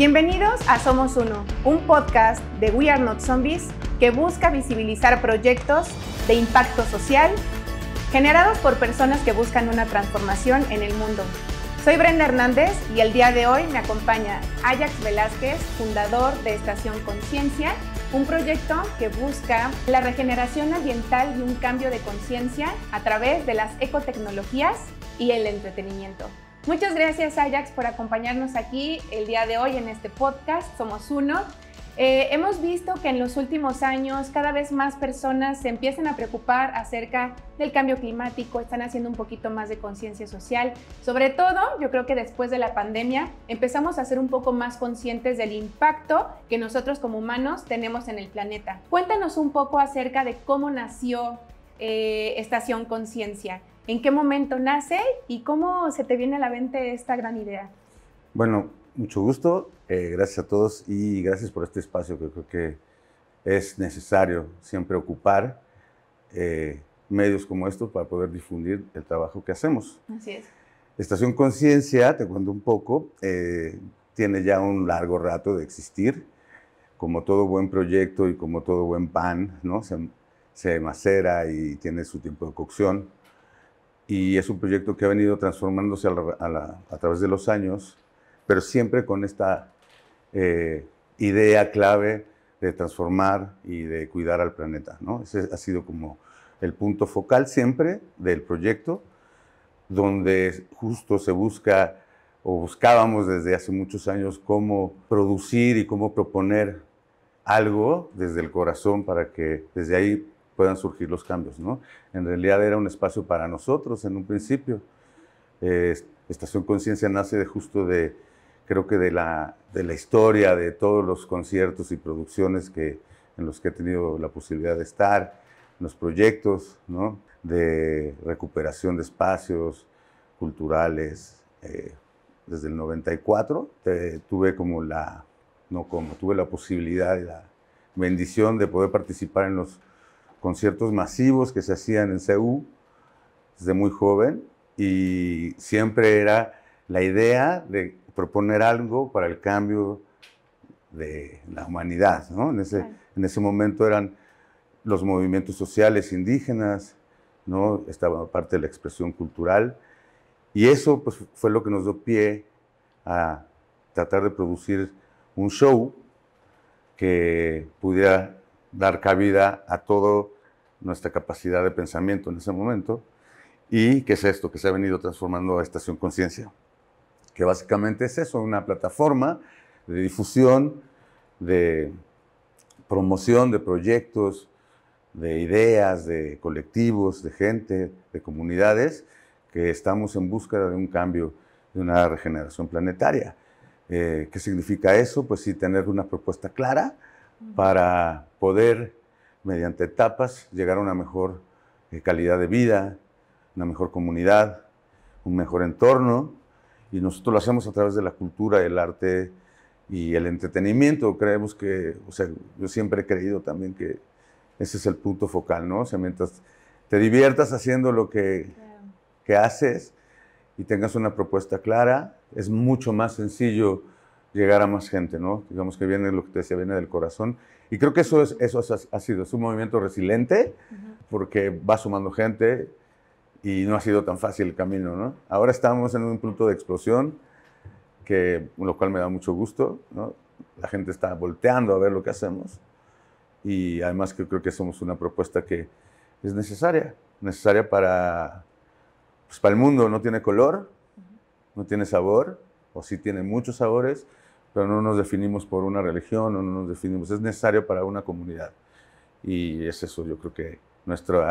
Bienvenidos a Somos Uno, un podcast de We Are Not Zombies que busca visibilizar proyectos de impacto social generados por personas que buscan una transformación en el mundo. Soy Brenda Hernández y el día de hoy me acompaña Ajax Velázquez, fundador de Estación Conciencia, un proyecto que busca la regeneración ambiental y un cambio de conciencia a través de las ecotecnologías y el entretenimiento. Muchas gracias Ajax por acompañarnos aquí el día de hoy en este podcast. Somos uno. Eh, hemos visto que en los últimos años cada vez más personas se empiezan a preocupar acerca del cambio climático, están haciendo un poquito más de conciencia social. Sobre todo, yo creo que después de la pandemia empezamos a ser un poco más conscientes del impacto que nosotros como humanos tenemos en el planeta. Cuéntanos un poco acerca de cómo nació eh, Estación Conciencia. ¿En qué momento nace y cómo se te viene a la mente esta gran idea? Bueno, mucho gusto, eh, gracias a todos y gracias por este espacio que creo que es necesario siempre ocupar eh, medios como estos para poder difundir el trabajo que hacemos. Así es. Estación Conciencia, te cuento un poco, eh, tiene ya un largo rato de existir. Como todo buen proyecto y como todo buen pan, ¿no? se, se macera y tiene su tiempo de cocción y es un proyecto que ha venido transformándose a, través de los años, pero siempre con esta eh, idea clave de transformar y de cuidar al planeta. ¿no? Ese ha sido como el punto focal siempre del proyecto, donde justo se busca o buscábamos desde hace muchos años cómo producir y cómo proponer algo desde el corazón para que desde ahí puedan surgir los cambios. ¿no? En realidad era un espacio para nosotros en un principio. Eh, Estación Conciencia nace de justo de, creo que de la, de la historia, de todos los conciertos y producciones que, en los que he tenido la posibilidad de estar, los proyectos ¿no? de recuperación de espacios culturales. Eh, desde el 94 eh, tuve como la, no como, tuve la posibilidad y la bendición de poder participar en los conciertos masivos que se hacían en Seúl desde muy joven y siempre era la idea de proponer algo para el cambio de la humanidad. ¿no? En, ese, en ese momento eran los movimientos sociales indígenas, ¿no? estaba parte de la expresión cultural y eso pues, fue lo que nos dio pie a tratar de producir un show que pudiera dar cabida a toda nuestra capacidad de pensamiento en ese momento. ¿Y qué es esto que se ha venido transformando a Estación Conciencia? Que básicamente es eso, una plataforma de difusión, de promoción de proyectos, de ideas, de colectivos, de gente, de comunidades, que estamos en búsqueda de un cambio, de una regeneración planetaria. Eh, ¿Qué significa eso? Pues sí, tener una propuesta clara para poder, mediante etapas, llegar a una mejor eh, calidad de vida, una mejor comunidad, un mejor entorno. Y nosotros lo hacemos a través de la cultura, el arte y el entretenimiento. Creemos que, o sea, yo siempre he creído también que ese es el punto focal, ¿no? O mientras te diviertas haciendo lo que, haces y tengas una propuesta clara, es mucho más sencillo llegar a más gente, ¿no? Digamos que viene lo que te decía, viene del corazón y creo que eso, es, eso ha sido, es un movimiento resiliente porque va sumando gente y no ha sido tan fácil el camino, ¿no? Ahora estamos en un punto de explosión, que, lo cual me da mucho gusto, ¿no? La gente está volteando a ver lo que hacemos y además que creo que somos una propuesta que es necesaria, necesaria para, pues para el mundo, no tiene color, no tiene sabor, o sí tiene muchos sabores, pero no nos definimos por una religión, no nos definimos, es necesario para una comunidad. Y es eso, yo creo que nuestro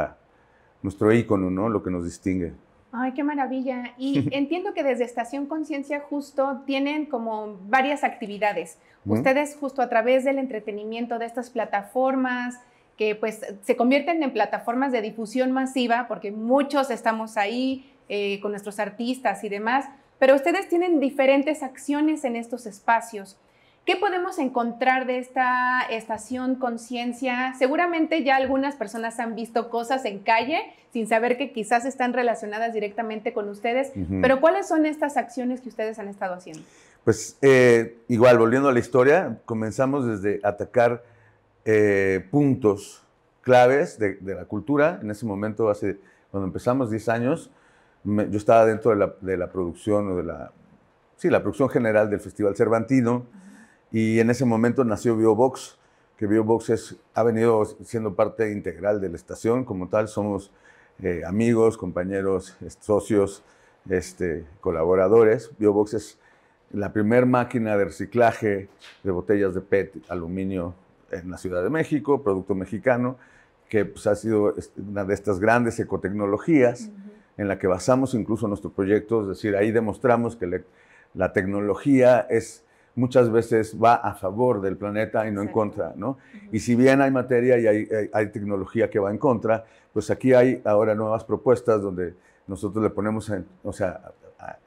nuestro ícono, ¿no? Lo que nos distingue. Ay, qué maravilla. Y entiendo que desde Estación Conciencia justo tienen como varias actividades. Ustedes justo a través del entretenimiento de estas plataformas, que pues se convierten en plataformas de difusión masiva, porque muchos estamos ahí eh, con nuestros artistas y demás, pero ustedes tienen diferentes acciones en estos espacios. ¿Qué podemos encontrar de esta estación conciencia? Seguramente ya algunas personas han visto cosas en calle sin saber que quizás están relacionadas directamente con ustedes, pero ¿cuáles son estas acciones que ustedes han estado haciendo? Pues eh, igual, volviendo a la historia, comenzamos desde atacar eh, puntos claves de, la cultura. En ese momento, hace, cuando empezamos 10 años, yo estaba dentro de la, producción o de la, producción general del Festival Cervantino y en ese momento nació Biobox, que Biobox ha venido siendo parte integral de la estación como tal, somos eh, amigos, compañeros, socios, este, colaboradores. Biobox es la primera máquina de reciclaje de botellas de PET, aluminio en la Ciudad de México, producto mexicano, que pues, ha sido este, una de estas grandes ecotecnologías en la que basamos incluso nuestro proyecto, es decir, ahí demostramos que la tecnología es muchas veces va a favor del planeta y no en contra, ¿no? Y si bien hay materia y hay, tecnología que va en contra, pues aquí hay ahora nuevas propuestas donde nosotros le ponemos, o sea,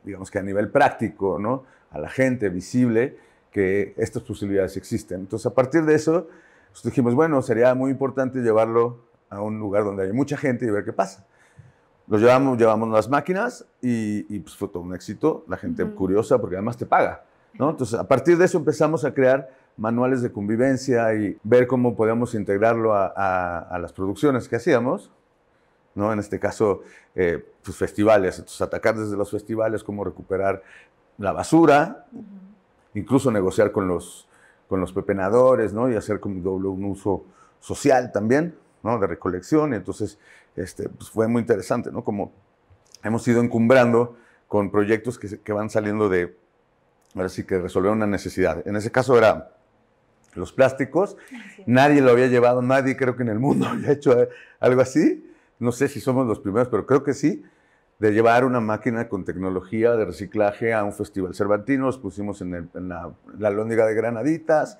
digamos que a nivel práctico, ¿no? A la gente visible que estas posibilidades existen. Entonces, a partir de eso, pues dijimos, bueno, sería muy importante llevarlo a un lugar donde hay mucha gente y ver qué pasa llevamos, llevamos las máquinas y, pues, fue todo un éxito. La gente curiosa porque además te paga. Entonces, a partir de eso empezamos a crear manuales de convivencia y ver cómo podíamos integrarlo a, las producciones que hacíamos. ¿no? En este caso, eh, pues, festivales. Entonces, atacar desde los festivales, cómo recuperar la basura, incluso negociar con los, con los pepenadores, ¿no? Y hacer como doble un uso social también, ¿no? De recolección. Entonces, este, pues, fue muy interesante, ¿no? Como hemos ido encumbrando con proyectos que, van saliendo de, ahora sí que resolver una necesidad. En ese caso era los plásticos, nadie lo había llevado, nadie creo que en el mundo había hecho eh, algo así, no sé si somos los primeros, pero creo que sí, de llevar una máquina con tecnología de reciclaje a un festival cervantino, los pusimos en, la, la lóndiga de Granaditas,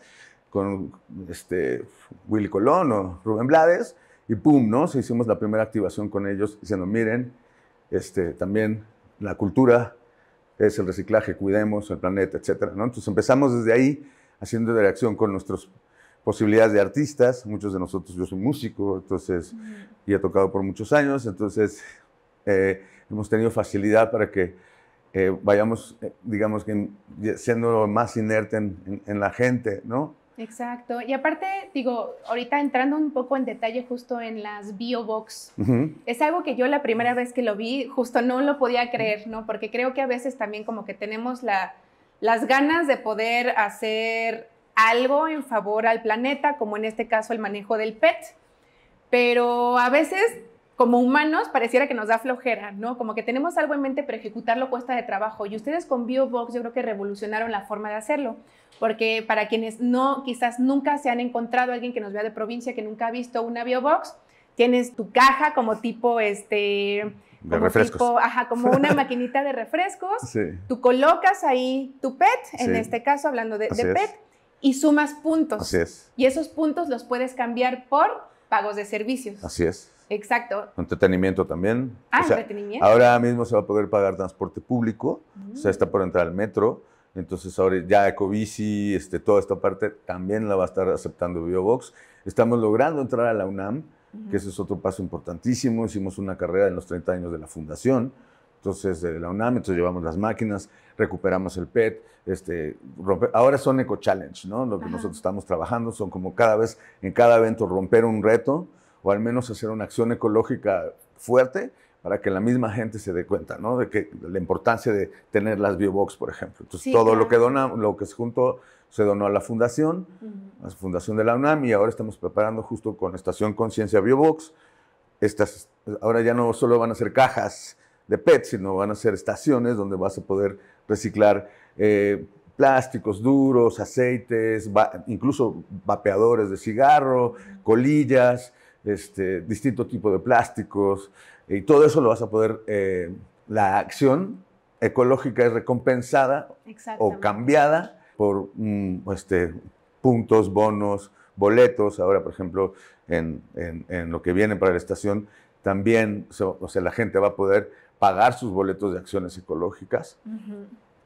con este, Willy Colón o Rubén Blades, y pum, ¿no? Se hicimos la primera activación con ellos diciendo, miren, este, también la cultura es el reciclaje, cuidemos el planeta, etc. Entonces empezamos desde ahí haciendo reacción con nuestras posibilidades de artistas. Muchos de nosotros, yo soy músico, entonces, y he tocado por muchos años, entonces eh, hemos tenido facilidad para que eh, vayamos, eh, digamos que siendo más inerte en la gente, ¿no? Exacto. Y aparte, digo, ahorita entrando un poco en detalle justo en las biobox, es algo que yo la primera vez que lo vi, justo no lo podía creer, ¿no? Porque creo que a veces también como que tenemos las ganas de poder hacer algo en favor al planeta, como en este caso el manejo del PET, pero a veces como humanos pareciera que nos da flojera, ¿no? Como que tenemos algo en mente, pero ejecutarlo cuesta de trabajo. Y ustedes con BioBox yo creo que revolucionaron la forma de hacerlo porque para quienes no, quizás nunca se han encontrado alguien que nos vea de provincia, que nunca ha visto una biobox, tienes tu caja como tipo este... Como de refrescos. ajá, como una maquinita de refrescos. Tú colocas ahí tu PET, en este caso hablando de, PET, y sumas puntos. Así es. Y esos puntos los puedes cambiar por pagos de servicios. Así es. Exacto. Entretenimiento también. Ah, entretenimiento. Ahora mismo se va a poder pagar transporte público, o sea, mm. está por entrar al metro, entonces ahora ya Ecobici, este, toda esta parte también la va a estar aceptando Biobox. Estamos logrando entrar a la UNAM, que ese es otro paso importantísimo. Hicimos una carrera en los 30 años de la fundación, entonces de la UNAM, entonces llevamos las máquinas, recuperamos el PET, este, ahora son Eco Challenge, ¿no? Lo que nosotros estamos trabajando son como cada vez, en cada evento romper un reto o al menos hacer una acción ecológica fuerte para que la misma gente se dé cuenta, ¿no? De que la importancia de tener las biobox, por ejemplo. Entonces, todo lo que dona, lo que se juntó, se donó a la fundación, a la fundación de la UNAM, y ahora estamos preparando justo con Estación Conciencia Biobox. Estas, ahora ya no solo van a ser cajas de PET, sino van a ser estaciones donde vas a poder reciclar eh, plásticos duros, aceites, incluso vapeadores de cigarro, colillas, este, distinto tipo de plásticos. Y todo eso lo vas a poder, eh, la acción ecológica es recompensada o cambiada por mm, este, puntos, bonos, boletos. Ahora, por ejemplo, en, en, lo que viene para la estación, también, o sea, la gente va a poder pagar sus boletos de acciones ecológicas,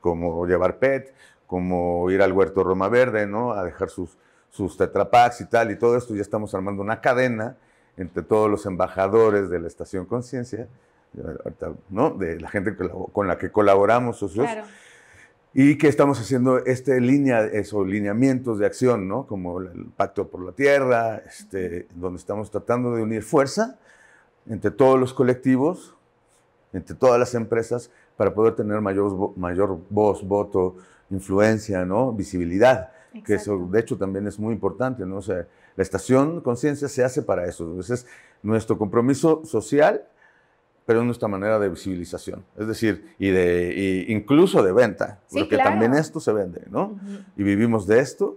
como llevar PET, como ir al huerto Roma Verde, ¿no? A dejar sus, sus tetrapacks y tal, y todo esto. Ya estamos armando una cadena entre todos los embajadores de la Estación Conciencia, eh, de la gente con la que colaboramos, Y que estamos haciendo este línea, esos lineamientos de acción, Como el Pacto por la Tierra, este, donde estamos tratando de unir fuerza entre todos los colectivos, entre todas las empresas, para poder tener mayor, mayor voz, voto, influencia, ¿no? Visibilidad que eso de hecho también es muy importante, ¿no? O sea, la estación conciencia se hace para eso, entonces es nuestro compromiso social, pero nuestra manera de visibilización, es decir, y de y incluso de venta, porque también esto se vende, ¿no? Y vivimos de esto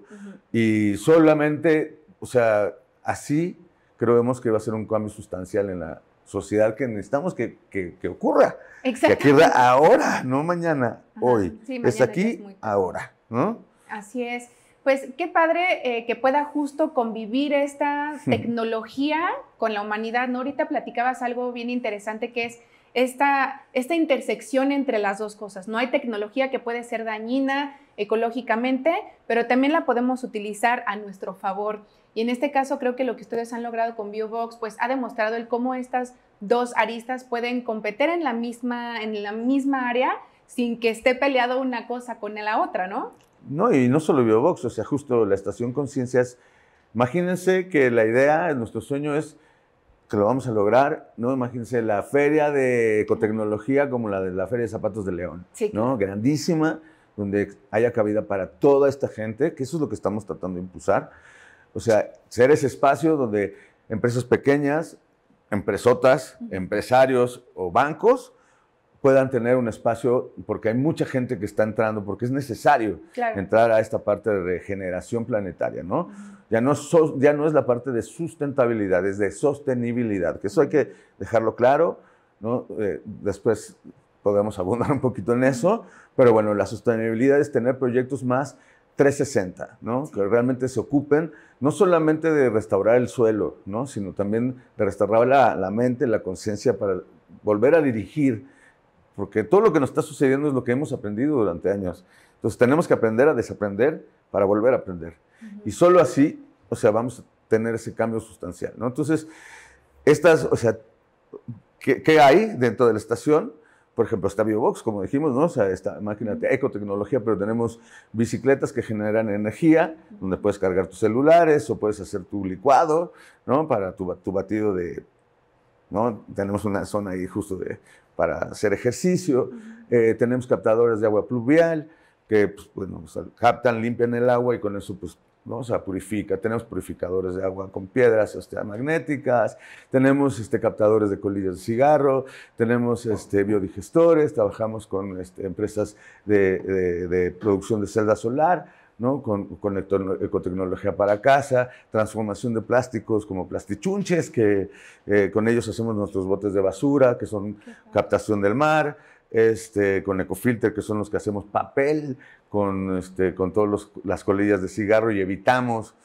y solamente, o sea, así creemos que va a ser un cambio sustancial en la sociedad que necesitamos que, que, ocurra. Que ocurra ahora, no mañana, hoy. es aquí, ahora, ¿no? Así es. Pues qué padre eh, que pueda justo convivir esta hmm. tecnología con la humanidad, ¿no? Ahorita platicabas algo bien interesante que es esta, esta intersección entre las dos cosas. No hay tecnología que puede ser dañina ecológicamente, pero también la podemos utilizar a nuestro favor. Y en este caso creo que lo que ustedes han logrado con Biobox pues ha demostrado el cómo estas dos aristas pueden competir en la misma, en la misma área sin que esté peleado una cosa con la otra, ¿no? No, y no solo Biobox, o sea, justo la estación Conciencias. Imagínense que la idea, nuestro sueño es que lo vamos a lograr, ¿no? Imagínense la feria de ecotecnología como la de la Feria de Zapatos de León, ¿no? Grandísima, donde haya cabida para toda esta gente, que eso es lo que estamos tratando de impulsar. O sea, ser ese espacio donde empresas pequeñas, empresotas, empresarios o bancos puedan tener un espacio, porque hay mucha gente que está entrando, porque es necesario entrar a esta parte de regeneración planetaria, ¿no? Ya no, ya no es la parte de sustentabilidad, es de sostenibilidad, que eso hay que dejarlo claro, ¿no? Eh, después podemos abundar un poquito en eso, pero bueno, la sostenibilidad es tener proyectos más 360, ¿no? Que realmente se ocupen no solamente de restaurar el suelo, ¿no? Sino también de restaurar la, la mente, la conciencia para volver a dirigir porque todo lo que nos está sucediendo es lo que hemos aprendido durante años. Entonces tenemos que aprender a desaprender para volver a aprender. Y solo así, o sea, vamos a tener ese cambio sustancial, ¿no? Entonces, estas, o sea, ¿qué, hay dentro de la estación? Por ejemplo, está Biobox, como dijimos, ¿no? O sea, esta máquina de ecotecnología, pero tenemos bicicletas que generan energía, donde puedes cargar tus celulares o puedes hacer tu licuado, ¿no? Para tu, tu batido de ¿no? Tenemos una zona ahí justo de para hacer ejercicio. Eh, tenemos captadores de agua pluvial que pues, bueno, captan, limpian el agua y con eso pues ¿no? O sea, purifica. Tenemos purificadores de agua con piedras este, magnéticas, tenemos este, captadores de colillas de cigarro, tenemos este, biodigestores, trabajamos con este, empresas de, de producción de celda solar. ¿no? Con, ecotecnología para casa, transformación de plásticos como plastichunches, que eh, con ellos hacemos nuestros botes de basura, que son captación del mar, este, con ecofilter, que son los que hacemos papel, con, este, con todas las colillas de cigarro y evitamos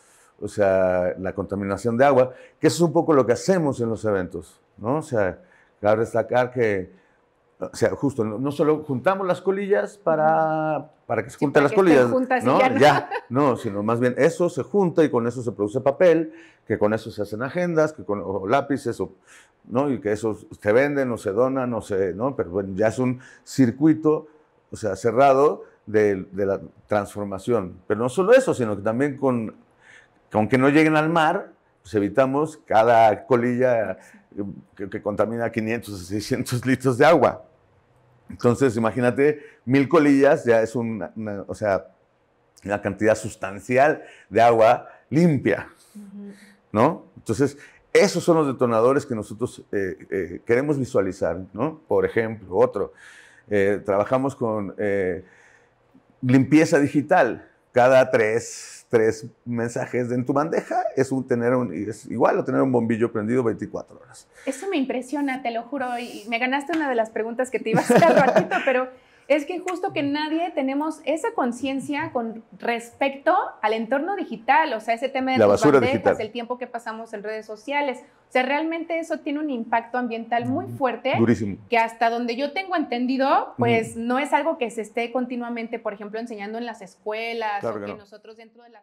o sea, la contaminación de agua, que eso es un poco lo que hacemos en los eventos, ¿no? O sea, cabe destacar que o sea, justo, no, solo juntamos las colillas para, para que se junten las colillas. ¿no? ya no. sino más bien eso se junta y con eso se produce papel, que con eso se hacen agendas, que con o lápices, o, ¿no? y que eso se venden o se donan, o se, ¿no? pero bueno, ya es un circuito, o sea, cerrado de, la transformación. Pero no solo eso, sino que también con, con que no lleguen al mar, pues evitamos cada colilla eh, que, contamina 500 o 600 litros de agua. Entonces, imagínate, mil colillas ya es una, o sea, una cantidad sustancial de agua limpia, ¿no? Entonces, esos son los detonadores que nosotros eh, eh, queremos visualizar, ¿no? Por ejemplo, otro, trabajamos con limpieza digital. Cada tres tres mensajes en tu bandeja es, un, tener un, es igual o tener un bombillo prendido 24 horas. Eso me impresiona, te lo juro, y me ganaste una de las preguntas que te iba a hacer ratito, pero es que justo que nadie tenemos esa conciencia con respecto al entorno digital, o sea, ese tema de la basura digital. el tiempo que pasamos en redes sociales. O sea, realmente eso tiene un impacto ambiental muy mm, fuerte. Que hasta donde yo tengo entendido, pues no es algo que se esté continuamente, por ejemplo, enseñando en las escuelas o que, nosotros dentro de las...